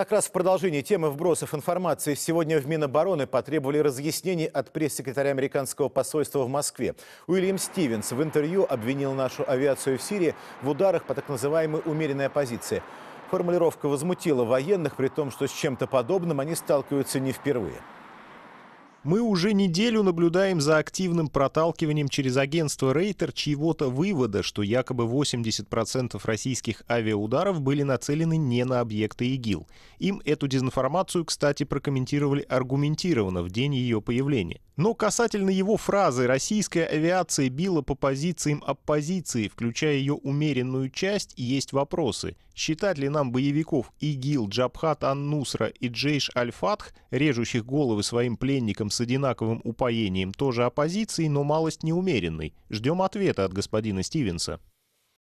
Как раз в продолжении темы вбросов информации сегодня в Минобороны потребовали разъяснений от пресс-секретаря американского посольства в Москве. Уильям Стивенс в интервью обвинил нашу авиацию в Сирии в ударах по так называемой умеренной оппозиции. Формулировка возмутила военных, при том, что с чем-то подобным они сталкиваются не впервые. Мы уже неделю наблюдаем за активным проталкиванием через агентство Рейтер чьего-то вывода, что якобы 80% российских авиаударов были нацелены не на объекты ИГИЛ. Им эту дезинформацию, кстати, прокомментировали аргументированно в день ее появления. Но касательно его фразы «российская авиация била по позициям оппозиции, включая ее умеренную часть», есть вопросы. Считать ли нам боевиков ИГИЛ, Джабхат Ан-Нусра и Джейш Аль-Фатх, режущих головы своим пленникам с одинаковым упоением, тоже оппозицией, но малость неумеренной? Ждем ответа от господина Стивенса.